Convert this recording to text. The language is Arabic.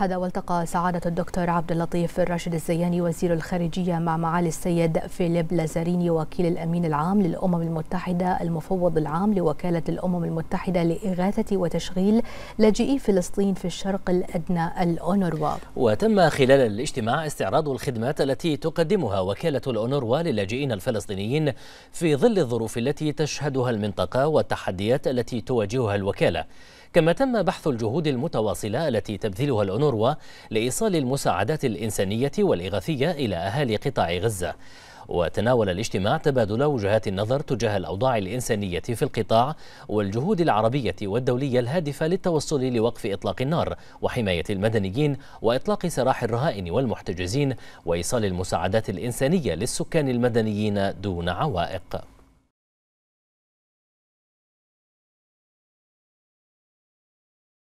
هذا والتقى سعادة الدكتور عبد اللطيف الراشد الزياني وزير الخارجية مع معالي السيد فيليب لازاريني وكيل الأمين العام للأمم المتحدة المفوض العام لوكالة الأمم المتحدة لإغاثة وتشغيل لاجئي فلسطين في الشرق الأدنى الأونروا وتم خلال الاجتماع استعراض الخدمات التي تقدمها وكالة الأونروا للاجئين الفلسطينيين في ظل الظروف التي تشهدها المنطقة والتحديات التي تواجهها الوكالة كما تم بحث الجهود المتواصلة التي تبذلها الأنوروا لإيصال المساعدات الإنسانية والإغاثية إلى أهالي قطاع غزة وتناول الاجتماع تبادل وجهات النظر تجاه الأوضاع الإنسانية في القطاع والجهود العربية والدولية الهادفة للتوصل لوقف إطلاق النار وحماية المدنيين وإطلاق سراح الرهائن والمحتجزين وإيصال المساعدات الإنسانية للسكان المدنيين دون عوائق